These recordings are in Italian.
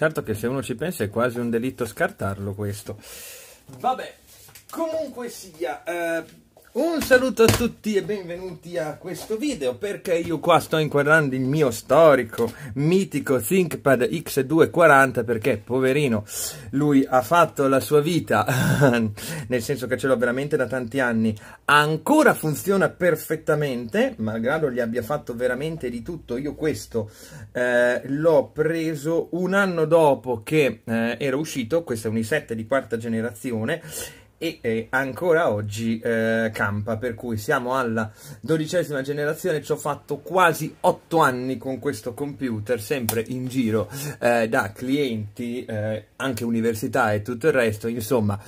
Certo che se uno ci pensa è quasi un delitto scartarlo questo. Vabbè, comunque sia... Eh un saluto a tutti e benvenuti a questo video perché io qua sto inquadrando il mio storico, mitico ThinkPad X240 perché poverino lui ha fatto la sua vita, nel senso che ce l'ho veramente da tanti anni, ancora funziona perfettamente, malgrado gli abbia fatto veramente di tutto, io questo eh, l'ho preso un anno dopo che eh, era uscito, questo è un i7 di quarta generazione e, e ancora oggi eh, campa, per cui siamo alla dodicesima generazione, ci ho fatto quasi otto anni con questo computer, sempre in giro eh, da clienti, eh, anche università e tutto il resto, insomma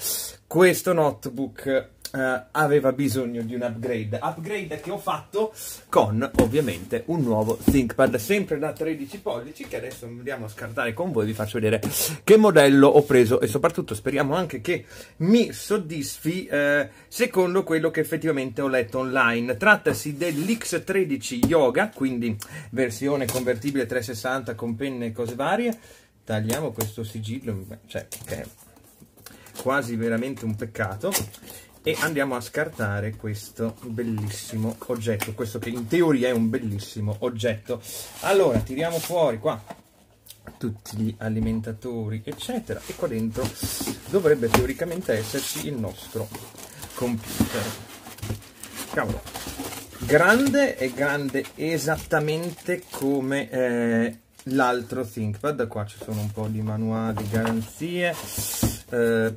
questo notebook Uh, aveva bisogno di un upgrade. Upgrade che ho fatto con ovviamente un nuovo ThinkPad, sempre da 13 pollici, che adesso andiamo a scartare con voi, vi faccio vedere che modello ho preso e soprattutto speriamo anche che mi soddisfi uh, secondo quello che effettivamente ho letto online. Trattasi dell'X13 Yoga, quindi versione convertibile 360 con penne e cose varie. Tagliamo questo sigillo, cioè che è quasi veramente un peccato e andiamo a scartare questo bellissimo oggetto questo che in teoria è un bellissimo oggetto allora tiriamo fuori qua tutti gli alimentatori eccetera e qua dentro dovrebbe teoricamente esserci il nostro computer cavolo grande e grande esattamente come eh, l'altro ThinkPad qua ci sono un po' di manuali garanzie eh,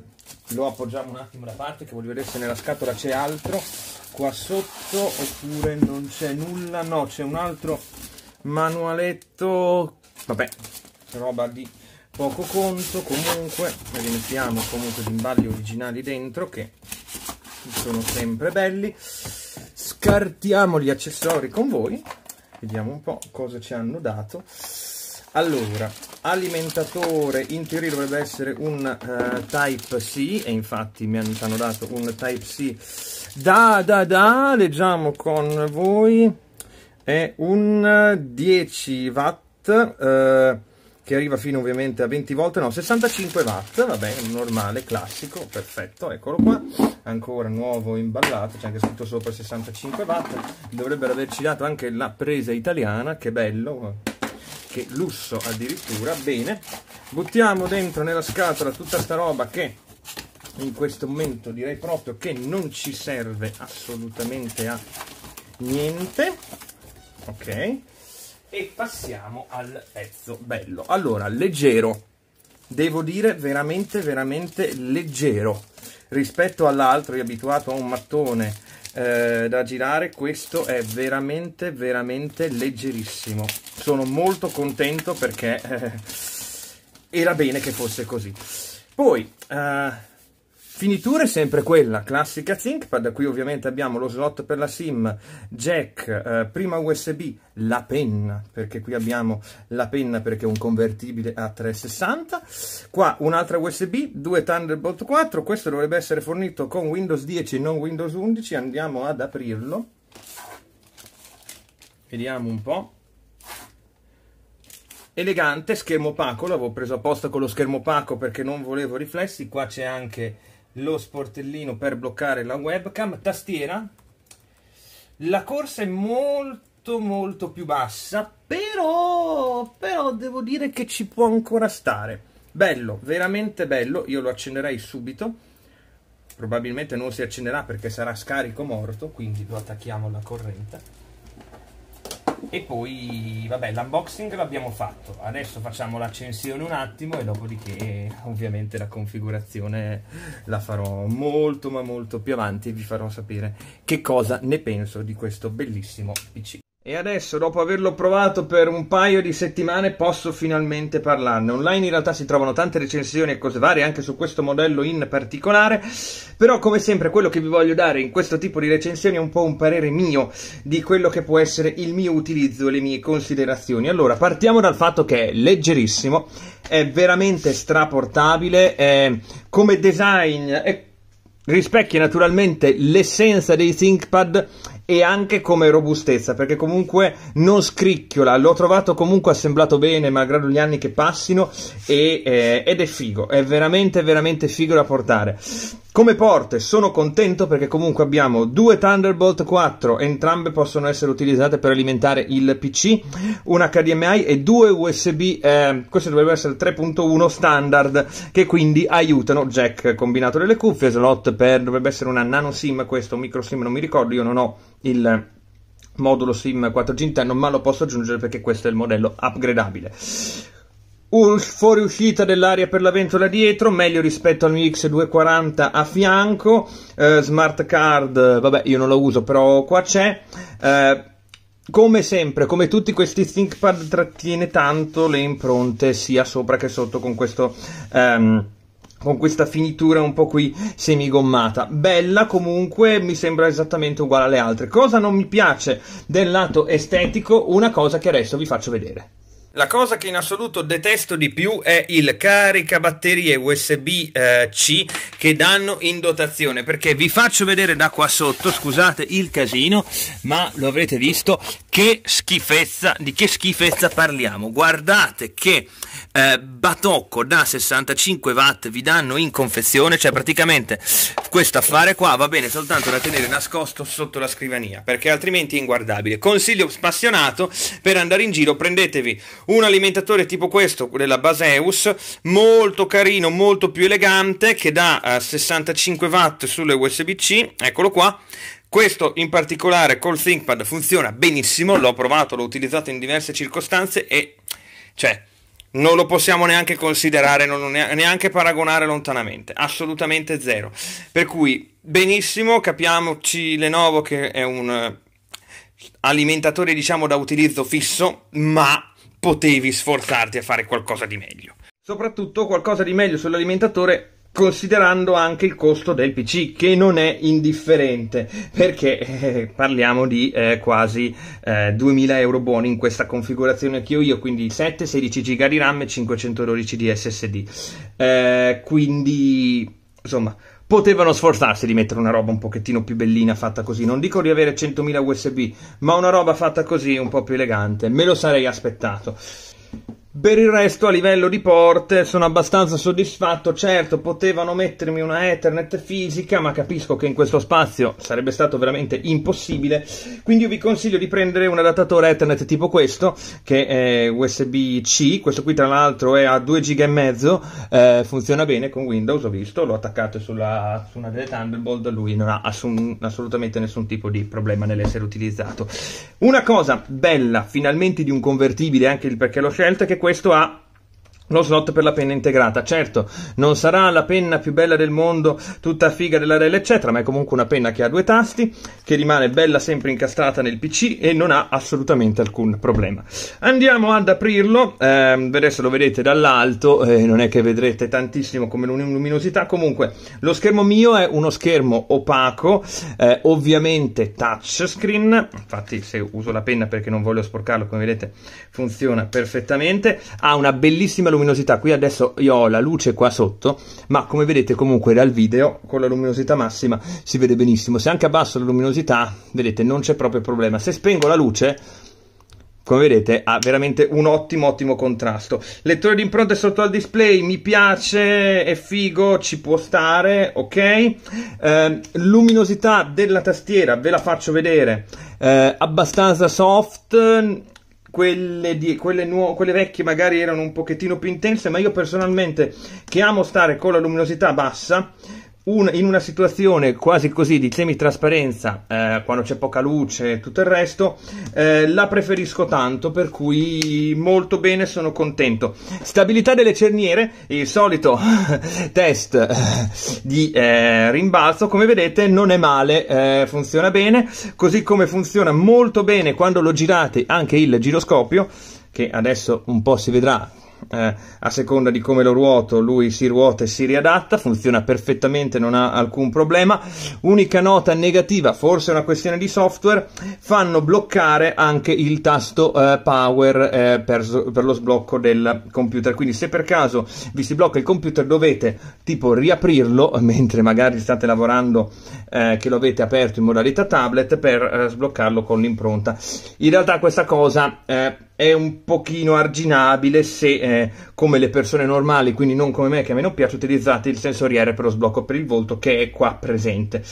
lo appoggiamo un attimo da parte che voglio vedere se nella scatola c'è altro qua sotto oppure non c'è nulla no c'è un altro manualetto vabbè roba di poco conto comunque rimettiamo comunque gli imballi originali dentro che sono sempre belli scartiamo gli accessori con voi vediamo un po' cosa ci hanno dato allora, alimentatore in teoria dovrebbe essere un uh, eh, Type-C e infatti mi hanno dato un Type-C da da da, leggiamo con voi, è un 10 watt uh, che arriva fino ovviamente a 20 volt, no 65 watt, vabbè normale, classico, perfetto, eccolo qua, ancora nuovo imballato, c'è anche scritto sopra 65 watt, dovrebbero averci dato anche la presa italiana, che bello, qualche lusso addirittura bene buttiamo dentro nella scatola tutta sta roba che in questo momento direi proprio che non ci serve assolutamente a niente ok e passiamo al pezzo bello allora leggero devo dire veramente veramente leggero rispetto all'altro io abituato a un mattone eh, da girare questo è veramente veramente leggerissimo sono molto contento perché eh, era bene che fosse così poi eh, Finitura è sempre quella, classica ThinkPad, qui ovviamente abbiamo lo slot per la SIM, jack, eh, prima USB, la penna, perché qui abbiamo la penna perché è un convertibile a 360, qua un'altra USB, due Thunderbolt 4, questo dovrebbe essere fornito con Windows 10 e non Windows 11, andiamo ad aprirlo, vediamo un po' elegante, schermo opaco, l'avevo preso apposta con lo schermo opaco perché non volevo riflessi, qua c'è anche lo sportellino per bloccare la webcam, tastiera. La corsa è molto molto più bassa, però, però devo dire che ci può ancora stare. Bello, veramente bello, io lo accenderei subito. Probabilmente non si accenderà perché sarà scarico morto, quindi lo attacchiamo alla corrente e poi vabbè l'unboxing l'abbiamo fatto adesso facciamo l'accensione un attimo e dopodiché ovviamente la configurazione la farò molto ma molto più avanti e vi farò sapere che cosa ne penso di questo bellissimo pc e adesso, dopo averlo provato per un paio di settimane, posso finalmente parlarne. Online in realtà si trovano tante recensioni e cose varie, anche su questo modello in particolare. Però, come sempre, quello che vi voglio dare in questo tipo di recensioni è un po' un parere mio di quello che può essere il mio utilizzo e le mie considerazioni. Allora, partiamo dal fatto che è leggerissimo, è veramente straportabile, è come design... È rispecchia naturalmente l'essenza dei ThinkPad e anche come robustezza, perché comunque non scricchiola, l'ho trovato comunque assemblato bene, malgrado gli anni che passino, e, eh, ed è figo, è veramente, veramente figo da portare. Come porte sono contento perché comunque abbiamo due Thunderbolt 4, entrambe possono essere utilizzate per alimentare il PC, una HDMI e due USB, eh, queste dovrebbero essere 3.1 standard che quindi aiutano jack combinato delle cuffie, slot per dovrebbe essere una nano SIM, questo micro SIM non mi ricordo, io non ho il modulo SIM 4G interno, ma lo posso aggiungere perché questo è il modello upgradabile un fuoriuscita dell'aria per la ventola dietro, meglio rispetto al Mi x 240 a fianco, eh, smart card, vabbè io non lo uso però qua c'è, eh, come sempre, come tutti questi ThinkPad trattiene tanto le impronte sia sopra che sotto con questo... Ehm, con questa finitura un po' qui semigommata. Bella comunque, mi sembra esattamente uguale alle altre. Cosa non mi piace del lato estetico? Una cosa che adesso vi faccio vedere. La cosa che in assoluto detesto di più è il caricabatterie USB-C eh, che danno in dotazione, perché vi faccio vedere da qua sotto, scusate il casino, ma lo avrete visto, che schifezza, di che schifezza parliamo. Guardate che eh, batocco da 65 watt vi danno in confezione, cioè praticamente questo affare qua va bene soltanto da tenere nascosto sotto la scrivania, perché altrimenti è inguardabile. Consiglio spassionato per andare in giro, prendetevi un alimentatore tipo questo della Baseus molto carino molto più elegante che dà 65 eh, watt sulle USB-C eccolo qua questo in particolare col ThinkPad funziona benissimo l'ho provato l'ho utilizzato in diverse circostanze e cioè non lo possiamo neanche considerare, non neanche paragonare lontanamente, assolutamente zero. Per cui benissimo, capiamoci Lenovo che è un eh, alimentatore diciamo da utilizzo fisso, ma potevi sforzarti a fare qualcosa di meglio. Soprattutto qualcosa di meglio sull'alimentatore considerando anche il costo del PC che non è indifferente perché eh, parliamo di eh, quasi eh, 2000 euro buoni in questa configurazione che ho io quindi 7, 16 giga di RAM e 512 di SSD eh, quindi insomma potevano sforzarsi di mettere una roba un pochettino più bellina fatta così. Non dico di avere 100.000 USB, ma una roba fatta così un po' più elegante. Me lo sarei aspettato. Per il resto a livello di porte sono abbastanza soddisfatto, certo potevano mettermi una Ethernet fisica ma capisco che in questo spazio sarebbe stato veramente impossibile, quindi io vi consiglio di prendere un adattatore Ethernet tipo questo che è USB-C, questo qui tra l'altro è a 2 giga e mezzo, eh, funziona bene con Windows, ho visto, l'ho attaccato sulla, su una delle Thunderbolt, lui non ha assun, assolutamente nessun tipo di problema nell'essere utilizzato. Una cosa bella finalmente di un convertibile, anche perché l'ho scelto, è che questo ha lo slot per la penna integrata. Certo, non sarà la penna più bella del mondo, tutta figa della Rel, eccetera, ma è comunque una penna che ha due tasti, che rimane bella sempre incastrata nel PC e non ha assolutamente alcun problema. Andiamo ad aprirlo, eh, adesso lo vedete dall'alto, eh, non è che vedrete tantissimo come luminosità, comunque lo schermo mio è uno schermo opaco, eh, ovviamente touchscreen, infatti se uso la penna perché non voglio sporcarlo, come vedete funziona perfettamente, ha una bellissima luminosità, luminosità qui adesso io ho la luce qua sotto ma come vedete comunque dal video con la luminosità massima si vede benissimo se anche abbasso la luminosità vedete non c'è proprio problema se spengo la luce come vedete ha veramente un ottimo ottimo contrasto lettore di impronte sotto al display mi piace è figo ci può stare ok eh, luminosità della tastiera ve la faccio vedere eh, abbastanza soft quelle, di, quelle, nuo- quelle vecchie magari erano un pochettino più intense, ma io personalmente che amo stare con la luminosità bassa, un, in una situazione quasi così di semitrasparenza, eh, quando c'è poca luce e tutto il resto, eh, la preferisco tanto, per cui molto bene, sono contento. Stabilità delle cerniere, il solito test eh, di eh, rimbalzo, come vedete non è male, eh, funziona bene, così come funziona molto bene quando lo girate anche il giroscopio, che adesso un po' si vedrà eh, a seconda di come lo ruoto lui si ruota e si riadatta, funziona perfettamente, non ha alcun problema. Unica nota negativa, forse è una questione di software, fanno bloccare anche il tasto eh, power eh, per, per, lo sblocco del computer, quindi se per caso vi si blocca il computer dovete tipo riaprirlo mentre magari state lavorando eh, che lo avete aperto in modalità tablet per eh, sbloccarlo con l'impronta. In realtà questa cosa eh, è un pochino arginabile se eh, come le persone normali, quindi non come me che a me non piace, utilizzate il sensoriere per lo sblocco per il volto che è qua presente.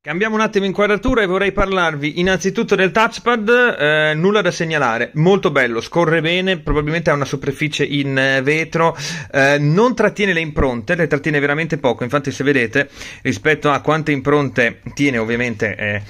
Cambiamo un attimo inquadratura e vorrei parlarvi innanzitutto del touchpad, eh, nulla da segnalare, molto bello, scorre bene, probabilmente ha una superficie in eh, vetro, eh, non trattiene le impronte, le trattiene veramente poco, infatti se vedete rispetto a quante impronte tiene ovviamente eh,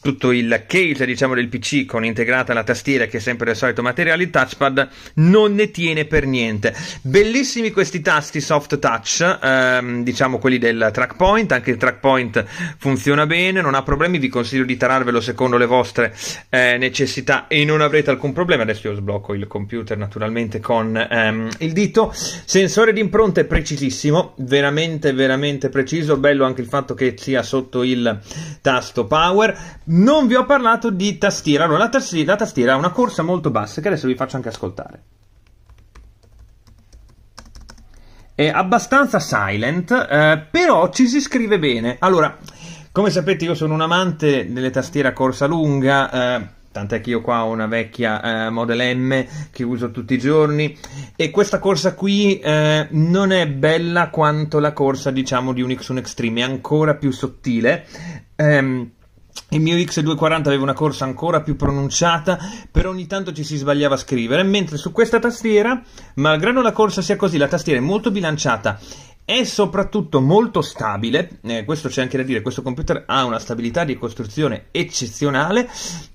tutto il case diciamo, del PC con integrata la tastiera che è sempre del solito materiale, il touchpad non ne tiene per niente. Bellissimi questi tasti soft touch, ehm, diciamo quelli del track point, anche il track point funziona bene, non ha problemi, vi consiglio di tararvelo secondo le vostre eh, necessità e non avrete alcun problema. Adesso io sblocco il computer naturalmente con ehm, il dito. Sensore di impronte precisissimo, veramente veramente preciso, bello anche il fatto che sia sotto il tasto power non vi ho parlato di tastiera. Allora, la tastiera, la tastiera ha una corsa molto bassa che adesso vi faccio anche ascoltare. È abbastanza silent, eh, però ci si scrive bene. Allora, come sapete io sono un amante delle tastiere a corsa lunga, eh, tant'è che io qua ho una vecchia eh, Model M che uso tutti i giorni e questa corsa qui eh, non è bella quanto la corsa diciamo di Unix Extreme, è ancora più sottile. Ehm, il mio X240 aveva una corsa ancora più pronunciata, però ogni tanto ci si sbagliava a scrivere, mentre su questa tastiera, malgrado la corsa sia così, la tastiera è molto bilanciata è soprattutto molto stabile, eh, questo c'è anche da dire, questo computer ha una stabilità di costruzione eccezionale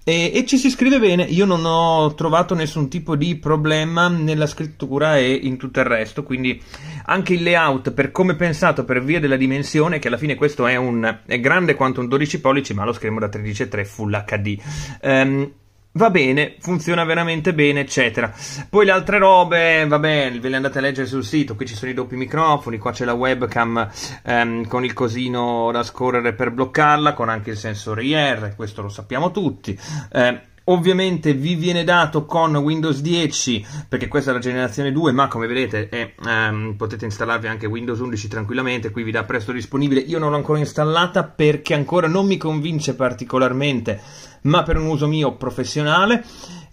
e, e, ci si scrive bene, io non ho trovato nessun tipo di problema nella scrittura e in tutto il resto, quindi anche il layout per come pensato per via della dimensione, che alla fine questo è, un, è grande quanto un 12 pollici ma lo schermo da 13,3 Full HD. Um, ehm, va bene, funziona veramente bene, eccetera. Poi le altre robe, vabbè, ve le andate a leggere sul sito, qui ci sono i doppi microfoni, qua c'è la webcam ehm, con il cosino da scorrere per bloccarla, con anche il sensore IR, questo lo sappiamo tutti. Eh, ovviamente vi viene dato con Windows 10 perché questa è la generazione 2 ma come vedete è, ehm, potete installarvi anche Windows 11 tranquillamente qui vi dà presto disponibile io non l'ho ancora installata perché ancora non mi convince particolarmente ma per un uso mio professionale.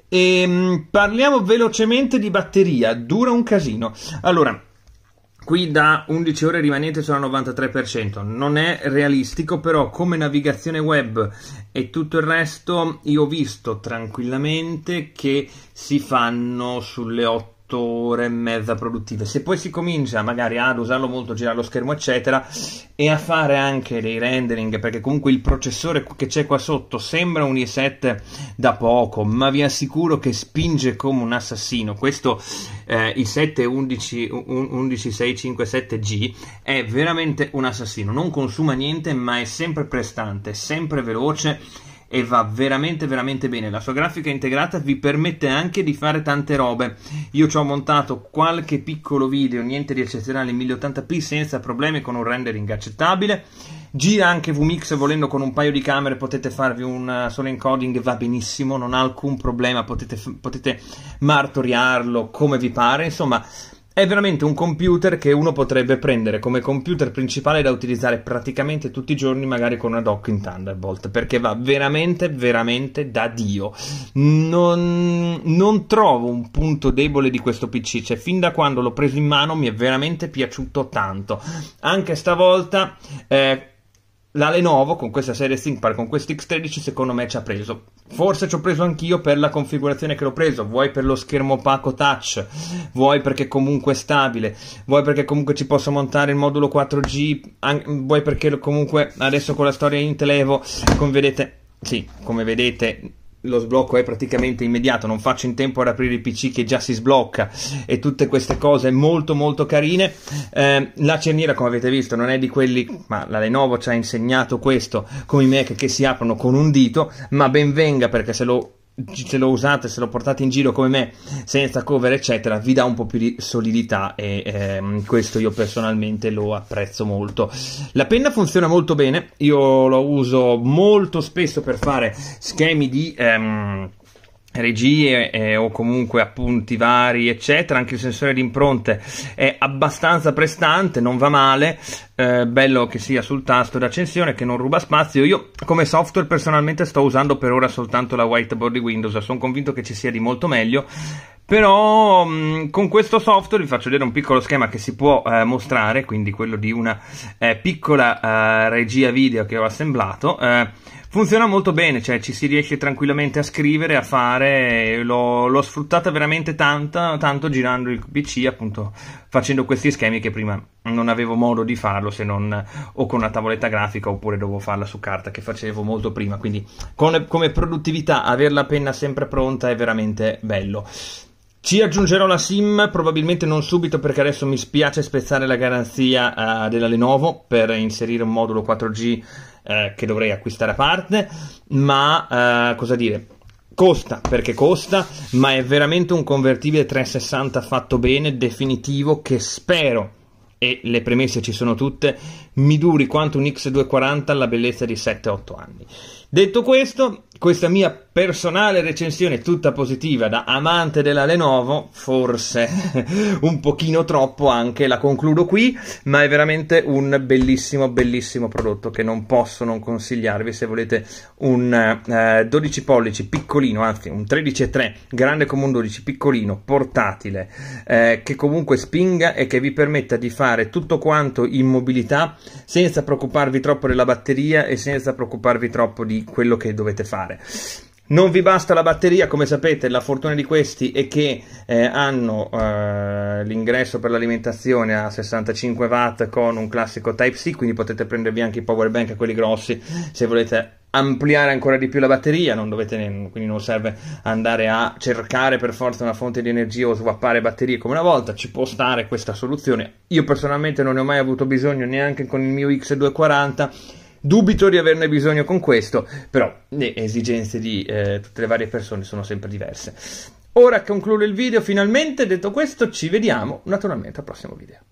E, ehm, parliamo velocemente di batteria, dura un casino. Allora, qui da 11 ore rimanente sono al 93%, non è realistico però come navigazione web e tutto il resto io ho visto tranquillamente che si fanno sulle 8 ore e mezza produttive. Se poi si comincia magari ad usarlo molto, girare lo schermo, eccetera, e a fare anche dei rendering, perché comunque il processore che c'è qua sotto sembra un i7 da poco, ma vi assicuro che spinge come un assassino. Questo eh, i7 11657G è veramente un assassino, non consuma niente, ma è sempre prestante, sempre veloce e va veramente veramente bene. La sua grafica integrata vi permette anche di fare tante robe. Io ci ho montato qualche piccolo video, niente di eccezionale in 1080p senza problemi con un rendering accettabile. Gira anche VMix volendo con un paio di camere, potete farvi un eh, solo encoding, va benissimo, non ha alcun problema, potete, potete martoriarlo come vi pare, insomma è veramente un computer che uno potrebbe prendere come computer principale da utilizzare praticamente tutti i giorni, magari con una dock in Thunderbolt, perché va veramente, veramente da Dio. Non, non trovo un punto debole di questo PC, cioè fin da quando l'ho preso in mano mi è veramente piaciuto tanto. Anche stavolta... Eh, la Lenovo con questa serie ThinkPad, con questo X13 secondo me ci ha preso. Forse ci ho preso anch'io per la configurazione che l'ho preso, vuoi per lo schermo opaco touch, vuoi perché comunque è stabile, vuoi perché comunque ci posso montare il modulo 4G, vuoi perché comunque adesso con la storia Intel Evo, come vedete, sì, come vedete lo sblocco è praticamente immediato, non faccio in tempo ad aprire il PC che già si sblocca e tutte queste cose molto molto carine. Eh, la cerniera, come avete visto, non è di quelli, ma la Lenovo ci ha insegnato questo, come i Mac che si aprono con un dito, ma ben venga perché se lo se lo usate, se lo portate in giro come me, senza cover, eccetera, vi dà un po' più di solidità e ehm, questo io personalmente lo apprezzo molto. La penna funziona molto bene, io lo uso molto spesso per fare schemi di. Ehm, regie eh, o comunque appunti vari eccetera anche il sensore di impronte è abbastanza prestante non va male eh, bello che sia sul tasto d'accensione che non ruba spazio io come software personalmente sto usando per ora soltanto la whiteboard di Windows sono convinto che ci sia di molto meglio però mm, con questo software vi faccio vedere un piccolo schema che si può eh, mostrare quindi quello di una eh, piccola eh, regia video che ho assemblato eh, funziona molto bene, cioè ci si riesce tranquillamente a scrivere, a fare, l'ho, l'ho sfruttata veramente tanto, tanto girando il PC, appunto facendo questi schemi che prima non avevo modo di farlo se non o con una tavoletta grafica oppure dovevo farla su carta che facevo molto prima, quindi con, come produttività avere la penna sempre pronta è veramente bello. Ci aggiungerò la SIM, probabilmente non subito perché adesso mi spiace spezzare la garanzia uh, della Lenovo per inserire un modulo 4G uh, eh, che dovrei acquistare a parte, ma uh, cosa dire? Costa perché costa, ma è veramente un convertibile 360 fatto bene, definitivo, che spero, e le premesse ci sono tutte, mi duri quanto un X240 alla bellezza di 7-8 anni. Detto questo, questa mia personale recensione tutta positiva da amante della Lenovo, forse un pochino troppo anche, la concludo qui, ma è veramente un bellissimo, bellissimo prodotto che non posso non consigliarvi se volete un eh, 12 pollici piccolino, anzi un 13,3 grande come un 12 piccolino, portatile, eh, che comunque spinga e che vi permetta di fare tutto quanto in mobilità senza preoccuparvi troppo della batteria e senza preoccuparvi troppo di quello che dovete fare. Non vi basta la batteria, come sapete la fortuna di questi è che eh, hanno eh, l'ingresso per l'alimentazione a 65 watt con un classico Type-C, quindi potete prendervi anche i power bank, quelli grossi, se volete ampliare ancora di più la batteria, non dovete, quindi non serve andare a cercare per forza una fonte di energia o swappare batterie come una volta, ci può stare questa soluzione. Io personalmente non ne ho mai avuto bisogno neanche con il mio X240 Dubito di averne bisogno con questo, però le esigenze di eh, tutte le varie persone sono sempre diverse. Ora concludo il video finalmente, detto questo ci vediamo naturalmente al prossimo video.